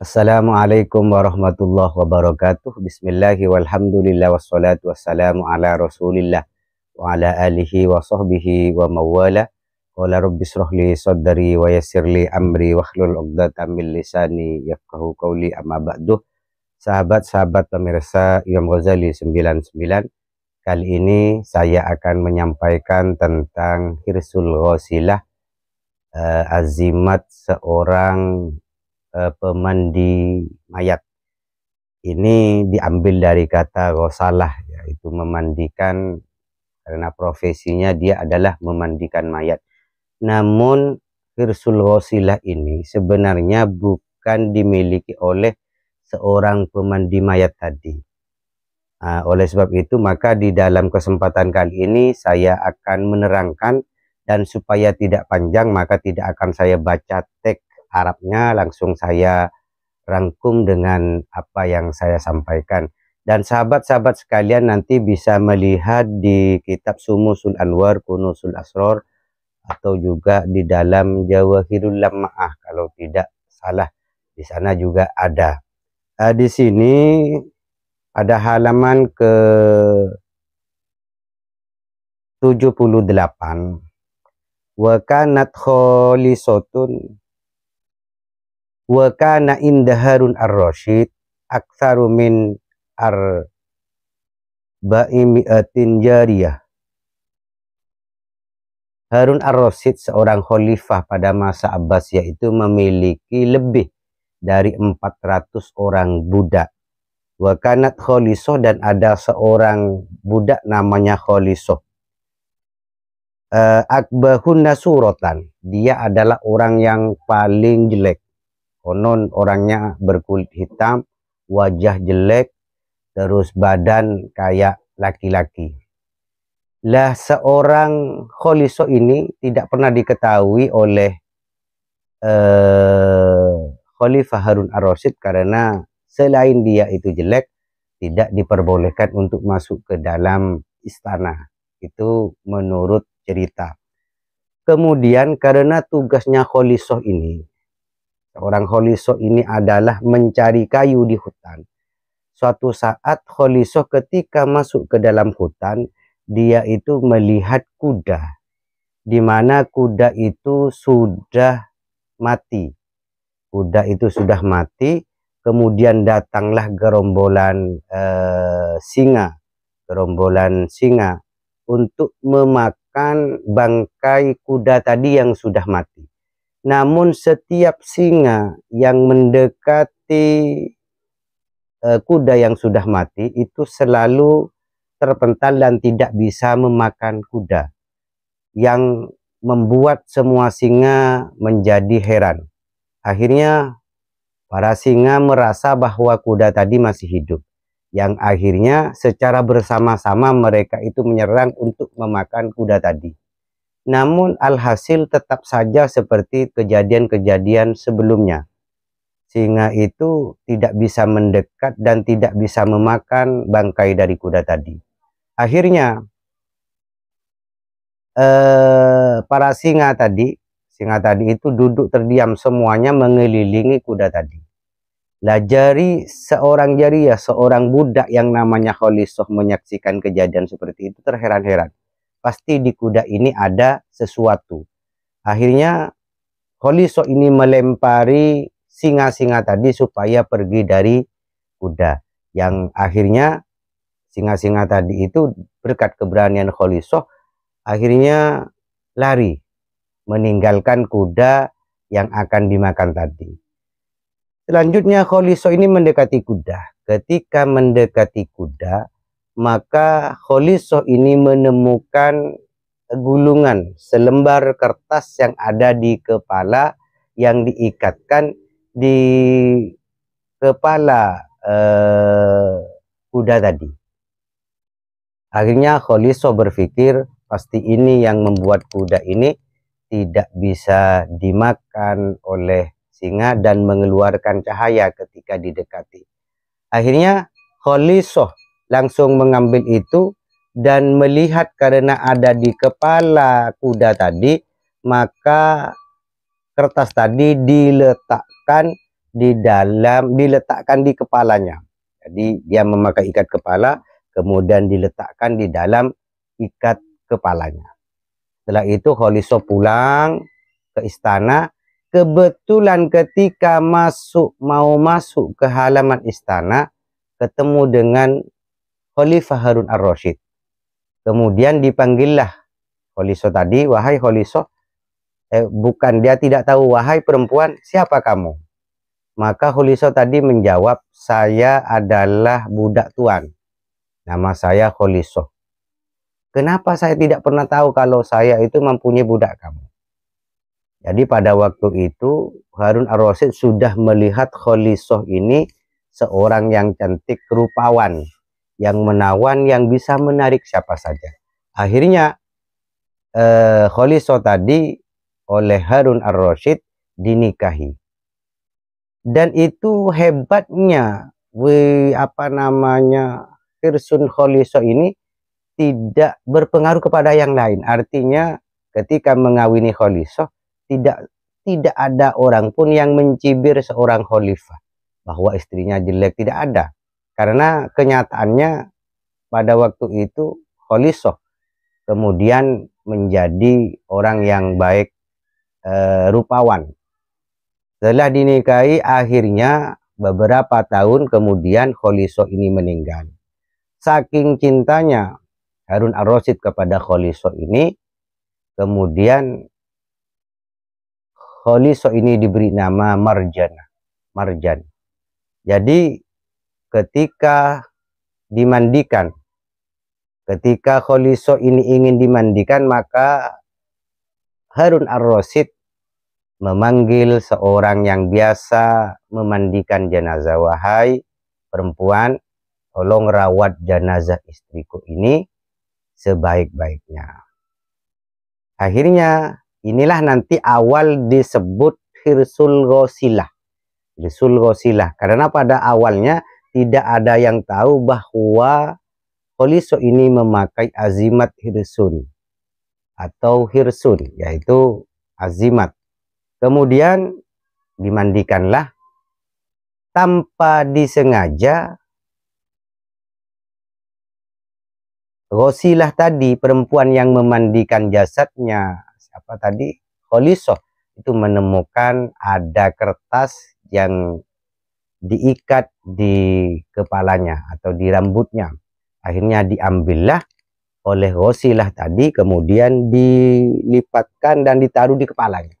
Assalamualaikum warahmatullahi wabarakatuh. Bismillahi walhamdulillah wassalatu wassalamu ala rasulillah wa ala alihi wa sahbihi wa mawala. Qala rabbi shrah li wa yassir li amri wa khlul 'uqdatam min lisani yafqahu qawli amma ba'du. Sahabat-sahabat pemirsa Imam Ghazali 99 kali ini saya akan menyampaikan tentang hirsul ghasilah Uh, eh, azimat seorang uh, pemandi mayat. Ini diambil dari kata rosalah, yaitu memandikan karena profesinya dia adalah memandikan mayat. Namun kirsul Rosilah ini sebenarnya bukan dimiliki oleh seorang pemandi mayat tadi. Nah, oleh sebab itu maka di dalam kesempatan kali ini saya akan menerangkan dan supaya tidak panjang maka tidak akan saya baca teks Harapnya langsung saya rangkum dengan apa yang saya sampaikan. Dan sahabat-sahabat sekalian nanti bisa melihat di kitab Sumusul Anwar Kunusul Asror atau juga di dalam Jawahirul Lama'ah kalau tidak salah. Di sana juga ada. Uh, di sini ada halaman ke 78 wa kanat wa kana indaharun ar-rasyid aktsaru min ar ba'imiatin jariyah Harun ar-Rasyid seorang khalifah pada masa Abbasiyah itu memiliki lebih dari 400 orang budak. kanat Kholisoh dan ada seorang budak namanya Kholisoh. Uh, eh, Akbahun nasurotan Dia adalah orang yang paling jelek konon orangnya berkulit hitam, wajah jelek, terus badan kayak laki-laki. Lah seorang Khaliso ini tidak pernah diketahui oleh eh, Khalifah Harun Ar-Rasyid karena selain dia itu jelek, tidak diperbolehkan untuk masuk ke dalam istana. Itu menurut cerita. Kemudian karena tugasnya Khalisoh ini Orang Holiso ini adalah mencari kayu di hutan. Suatu saat Holiso ketika masuk ke dalam hutan, dia itu melihat kuda. Di mana kuda itu sudah mati. Kuda itu sudah mati, kemudian datanglah gerombolan eh, singa, gerombolan singa untuk memakan bangkai kuda tadi yang sudah mati. Namun setiap singa yang mendekati uh, kuda yang sudah mati itu selalu terpental dan tidak bisa memakan kuda yang membuat semua singa menjadi heran. Akhirnya para singa merasa bahwa kuda tadi masih hidup yang akhirnya secara bersama-sama mereka itu menyerang untuk memakan kuda tadi. Namun alhasil tetap saja seperti kejadian-kejadian sebelumnya. Singa itu tidak bisa mendekat dan tidak bisa memakan bangkai dari kuda tadi. Akhirnya eh, para singa tadi, singa tadi itu duduk terdiam semuanya mengelilingi kuda tadi. lajari seorang jari ya seorang budak yang namanya Kholisoh menyaksikan kejadian seperti itu terheran-heran pasti di kuda ini ada sesuatu. Akhirnya Koliso ini melempari singa-singa tadi supaya pergi dari kuda. Yang akhirnya singa-singa tadi itu berkat keberanian Koliso akhirnya lari meninggalkan kuda yang akan dimakan tadi. Selanjutnya Koliso ini mendekati kuda. Ketika mendekati kuda, maka Holiso ini menemukan gulungan selembar kertas yang ada di kepala yang diikatkan di kepala eh, kuda tadi. Akhirnya Holiso berpikir pasti ini yang membuat kuda ini tidak bisa dimakan oleh singa dan mengeluarkan cahaya ketika didekati. Akhirnya Holisoh langsung mengambil itu dan melihat karena ada di kepala kuda tadi maka kertas tadi diletakkan di dalam diletakkan di kepalanya jadi dia memakai ikat kepala kemudian diletakkan di dalam ikat kepalanya setelah itu Holiso pulang ke istana kebetulan ketika masuk mau masuk ke halaman istana ketemu dengan Khalifah Harun Ar-Rasyid. Kemudian dipanggillah Kholiso tadi, wahai Kholiso, eh, bukan dia tidak tahu, wahai perempuan, siapa kamu? Maka Kholiso tadi menjawab, saya adalah budak tuan. Nama saya Kholiso. Kenapa saya tidak pernah tahu kalau saya itu mempunyai budak kamu? Jadi pada waktu itu Harun Ar-Rasyid sudah melihat Kholiso ini seorang yang cantik rupawan yang menawan yang bisa menarik siapa saja. Akhirnya eh, Kholiso tadi oleh Harun Ar-Rasyid dinikahi. Dan itu hebatnya we, apa namanya Hirsun Kholiso ini tidak berpengaruh kepada yang lain. Artinya ketika mengawini Kholiso tidak tidak ada orang pun yang mencibir seorang khalifah bahwa istrinya jelek tidak ada karena kenyataannya pada waktu itu Kholisoh kemudian menjadi orang yang baik e, rupawan. Setelah dinikahi akhirnya beberapa tahun kemudian Kholisoh ini meninggal. Saking cintanya Harun Ar-Rasyid kepada Kholisoh ini kemudian Kholisoh ini diberi nama Marjan Marjan. Jadi ketika dimandikan. Ketika Kholiso ini ingin dimandikan, maka Harun Ar-Rasid memanggil seorang yang biasa memandikan jenazah. Wahai perempuan, tolong rawat jenazah istriku ini sebaik-baiknya. Akhirnya, inilah nanti awal disebut Hirsul Ghosilah. Hirsul Ghosilah. Karena pada awalnya tidak ada yang tahu bahwa Koliso ini memakai azimat hirsun atau hirsun yaitu azimat. Kemudian dimandikanlah tanpa disengaja Rosilah tadi perempuan yang memandikan jasadnya siapa tadi Koliso itu menemukan ada kertas yang diikat di kepalanya atau di rambutnya. Akhirnya diambillah oleh Rosilah tadi kemudian dilipatkan dan ditaruh di kepalanya.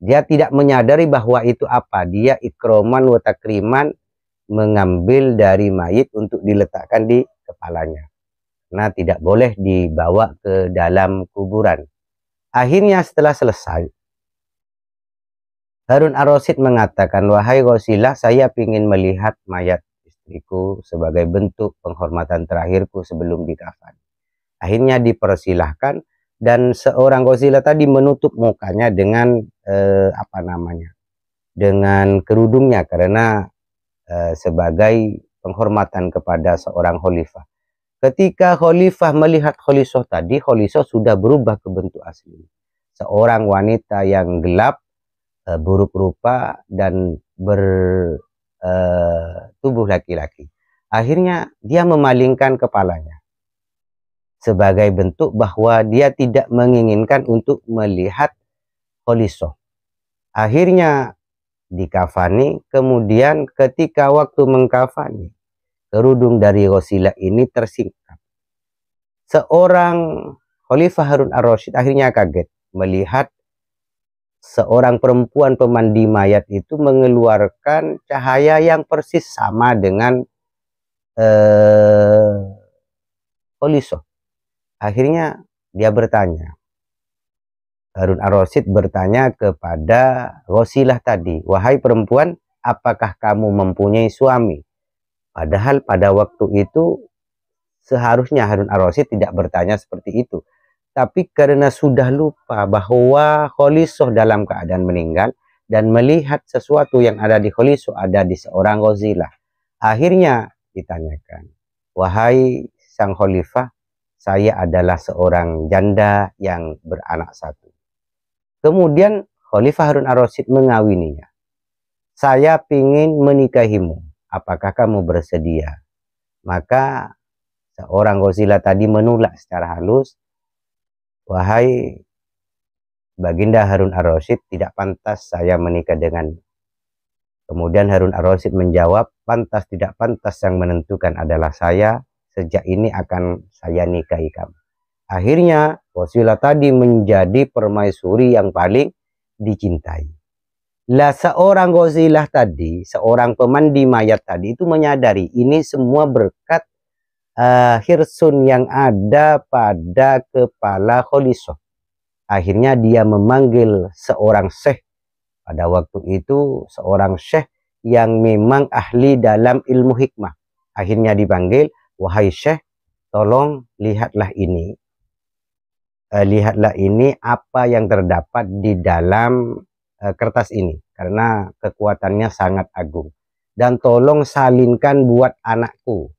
Dia tidak menyadari bahwa itu apa. Dia ikroman wa takriman mengambil dari mayit untuk diletakkan di kepalanya. Nah, tidak boleh dibawa ke dalam kuburan. Akhirnya setelah selesai, Harun Ar-Rasyid mengatakan, "Wahai Ghosilah, saya ingin melihat mayat istriku sebagai bentuk penghormatan terakhirku sebelum dikafan. Akhirnya dipersilahkan dan seorang Ghosilah tadi menutup mukanya dengan eh, apa namanya? dengan kerudungnya karena eh, sebagai penghormatan kepada seorang khalifah. Ketika khalifah melihat khalisah tadi, khalisah sudah berubah ke bentuk asli. Seorang wanita yang gelap Eh, buruk rupa dan bertubuh eh, tubuh laki-laki. Akhirnya dia memalingkan kepalanya sebagai bentuk bahwa dia tidak menginginkan untuk melihat Kholisoh. Akhirnya dikafani, kemudian ketika waktu mengkafani, kerudung dari rosila ini tersingkap. Seorang Khalifah Harun Ar-Rasyid akhirnya kaget melihat seorang perempuan pemandi mayat itu mengeluarkan cahaya yang persis sama dengan eh, Oliso. Akhirnya dia bertanya, Harun Ar-Rasid bertanya kepada Rosilah tadi, wahai perempuan, apakah kamu mempunyai suami? Padahal pada waktu itu seharusnya Harun Ar-Rasid tidak bertanya seperti itu. Tapi karena sudah lupa bahwa Kholisoh dalam keadaan meninggal dan melihat sesuatu yang ada di Kholisoh ada di seorang Godzilla. Akhirnya ditanyakan, wahai sang khalifah, saya adalah seorang janda yang beranak satu. Kemudian Khalifah Harun Ar-Rasyid mengawininya. Saya ingin menikahimu, apakah kamu bersedia? Maka seorang Godzilla tadi menolak secara halus Wahai Baginda Harun Ar-Rasyid, tidak pantas saya menikah dengan. Kemudian Harun Ar-Rasyid menjawab, pantas tidak pantas yang menentukan adalah saya, sejak ini akan saya nikahi kamu. Akhirnya Wasila tadi menjadi permaisuri yang paling dicintai. Lah seorang Gozilah tadi, seorang pemandi mayat tadi itu menyadari ini semua berkat uh, hirsun yang ada pada kepala Khalisah. Akhirnya dia memanggil seorang syekh. Pada waktu itu seorang syekh yang memang ahli dalam ilmu hikmah. Akhirnya dipanggil, wahai syekh, tolong lihatlah ini. Uh, lihatlah ini apa yang terdapat di dalam uh, kertas ini. Karena kekuatannya sangat agung. Dan tolong salinkan buat anakku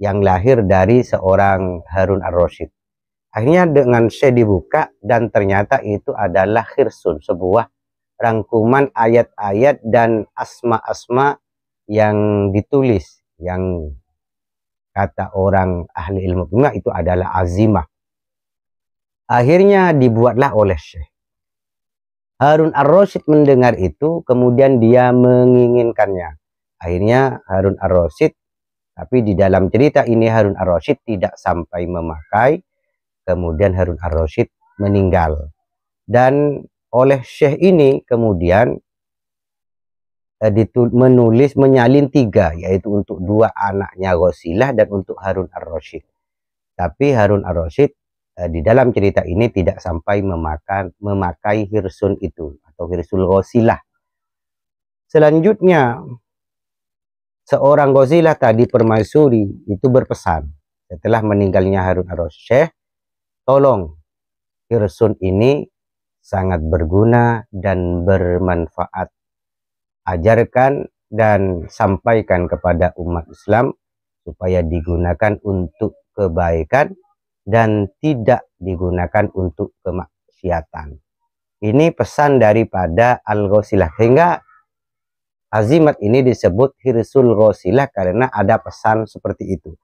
yang lahir dari seorang Harun ar-Rasyid. Akhirnya dengan saya dibuka dan ternyata itu adalah khirsun, sebuah rangkuman ayat-ayat dan asma-asma yang ditulis yang kata orang ahli ilmu bunga itu adalah azimah. Akhirnya dibuatlah oleh Syekh. Harun Ar-Rasyid mendengar itu, kemudian dia menginginkannya. Akhirnya Harun Ar-Rasyid tapi di dalam cerita ini Harun Ar-Rasyid tidak sampai memakai, kemudian Harun Ar-Rasyid meninggal. Dan oleh Syekh ini kemudian eh, menulis menyalin tiga, yaitu untuk dua anaknya Ghosilah dan untuk Harun Ar-Rasyid. Tapi Harun Ar-Rasyid eh, di dalam cerita ini tidak sampai memakan, memakai hirsun itu atau hirsul Ghosilah. Selanjutnya seorang Godzilla tadi permaisuri itu berpesan setelah meninggalnya Harun Ar-Rasyid, tolong Hirsun ini sangat berguna dan bermanfaat. Ajarkan dan sampaikan kepada umat Islam supaya digunakan untuk kebaikan dan tidak digunakan untuk kemaksiatan. Ini pesan daripada al ghazilah Sehingga Azimat ini disebut hirsul rosilah karena ada pesan seperti itu.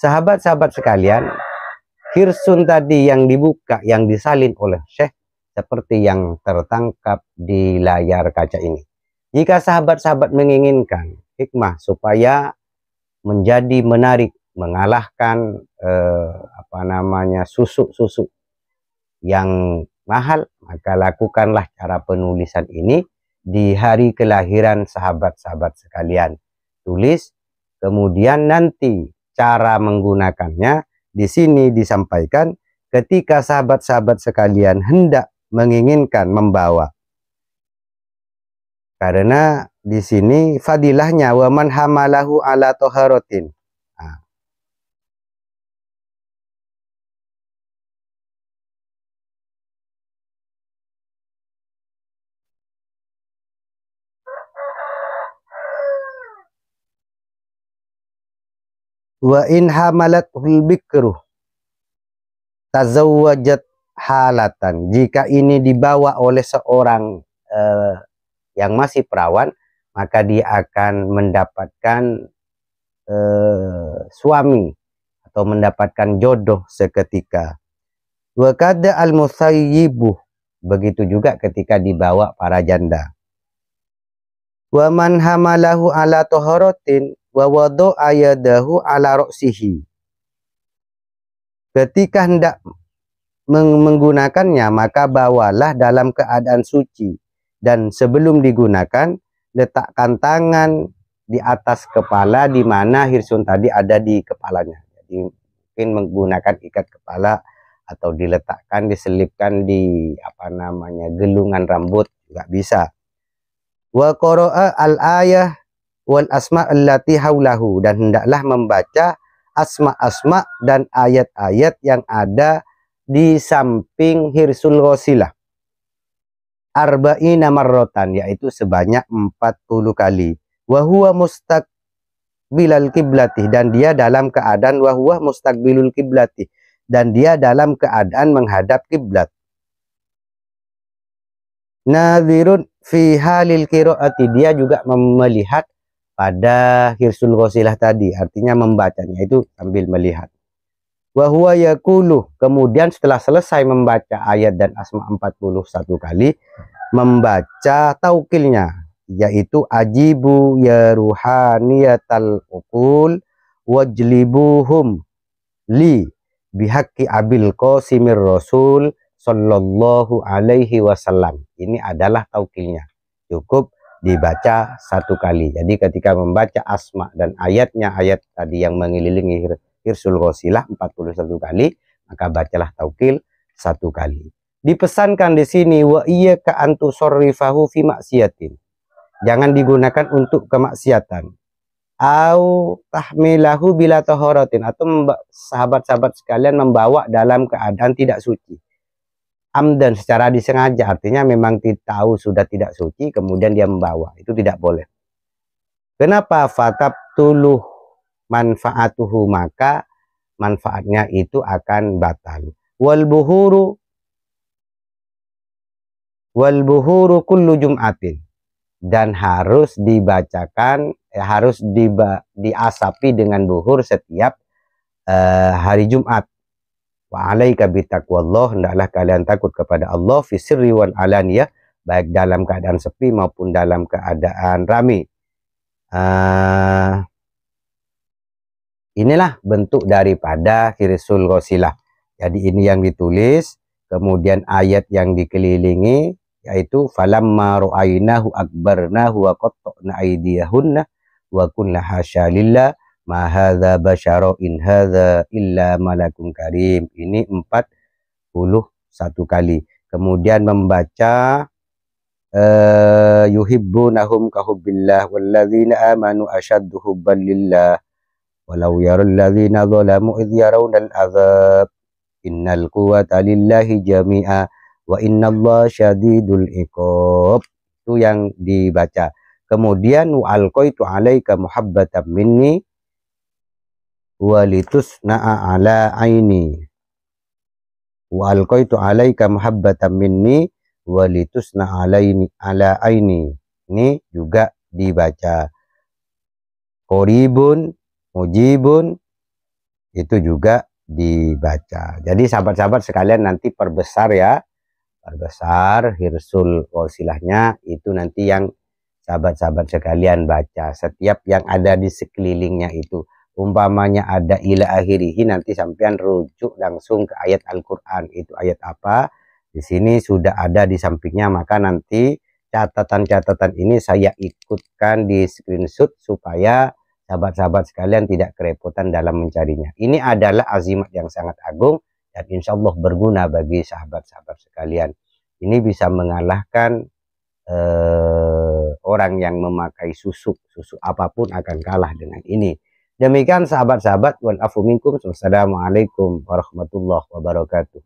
Sahabat-sahabat sekalian, hirsun tadi yang dibuka, yang disalin oleh Syekh seperti yang tertangkap di layar kaca ini. Jika sahabat-sahabat menginginkan hikmah supaya menjadi menarik, mengalahkan eh, apa namanya susuk-susuk yang mahal, maka lakukanlah cara penulisan ini di hari kelahiran sahabat-sahabat sekalian. Tulis, kemudian nanti cara menggunakannya di sini disampaikan ketika sahabat-sahabat sekalian hendak menginginkan membawa. Karena di sini fadilahnya waman hamalahu ala toharotin. wa in hamalatul bikru tazawwajat halatan jika ini dibawa oleh seorang eh, yang masih perawan maka dia akan mendapatkan eh, suami atau mendapatkan jodoh seketika wa kada al musayyibu begitu juga ketika dibawa para janda wa man hamalahu ala tohorotin wa wada'a yadahu ala ra'sihi. Ketika hendak menggunakannya, maka bawalah dalam keadaan suci dan sebelum digunakan letakkan tangan di atas kepala di mana hirsun tadi ada di kepalanya. Jadi mungkin menggunakan ikat kepala atau diletakkan diselipkan di apa namanya gelungan rambut nggak bisa. Wa qara'a al-ayah wan asma allati haulahu dan hendaklah membaca asma-asma dan ayat-ayat yang ada di samping hirsul ghosilah arba'ina marrotan yaitu sebanyak 40 kali wa huwa mustaqbilal kiblati dan dia dalam keadaan wa huwa mustaqbilul kiblati dan dia dalam keadaan menghadap kiblat nadhirun fi halil qiraati dia juga melihat pada hirsul ghosilah tadi artinya membacanya itu sambil melihat wahwa yakulu kemudian setelah selesai membaca ayat dan asma 41 kali membaca taukilnya yaitu ajibu ya ruhaniyatal ukul wajlibuhum li bihaqi abil qasimir rasul sallallahu alaihi wasallam ini adalah taukilnya cukup dibaca satu kali. Jadi ketika membaca asma dan ayatnya ayat tadi yang mengelilingi hirsul ghosilah 41 kali, maka bacalah taukil satu kali. Dipesankan di sini wa iya antu sorrifahu fi maksiatin. Jangan digunakan untuk kemaksiatan. Au tahmilahu bila tohorotin atau sahabat-sahabat sekalian membawa dalam keadaan tidak suci amdan secara disengaja artinya memang tahu sudah tidak suci kemudian dia membawa itu tidak boleh kenapa fatab tuluh manfaatuhu maka manfaatnya itu akan batal wal buhuru wal buhuru kullu jum'atin dan harus dibacakan eh, harus diba, diasapi dengan buhur setiap eh, hari Jumat Wa alaika bitaqwallah, hendaklah kalian takut kepada Allah fi sirri wal alaniyah, baik dalam keadaan sepi maupun dalam keadaan ramai Uh, ah, inilah bentuk daripada hirisul ghosilah. Jadi ini yang ditulis, kemudian ayat yang dikelilingi yaitu falamma ru'ainahu akbarnahu wa qatta'na aydiyahunna wa kunna hasyalillah ma hadza basyara in hadza illa malakun karim ini 41 kali kemudian membaca eh yuhibbunahum kahubbillah walladzina amanu ashaddu hubban lillah walau yaral ladzina zalamu id yarawnal azab innal quwwata lillahi jami'a wa innallaha syadidul iqab itu yang dibaca kemudian wa alqaitu alaika muhabbatan minni Walitus naa ala aini wa alqaitu alaika mahabbatan minni naaala ini ala aini ini juga dibaca koribun mujibun itu juga dibaca jadi sahabat-sahabat sekalian nanti perbesar ya perbesar hirsul wasilahnya itu nanti yang sahabat-sahabat sekalian baca setiap yang ada di sekelilingnya itu umpamanya ada ila akhirihi nanti sampean rujuk langsung ke ayat Al-Qur'an. Itu ayat apa? Di sini sudah ada di sampingnya maka nanti catatan-catatan ini saya ikutkan di screenshot supaya sahabat-sahabat sekalian tidak kerepotan dalam mencarinya. Ini adalah azimat yang sangat agung dan insya Allah berguna bagi sahabat-sahabat sekalian. Ini bisa mengalahkan eh, orang yang memakai susuk, susuk apapun akan kalah dengan ini. Demikian sahabat-sahabat, wa Wassalamualaikum warahmatullahi wabarakatuh.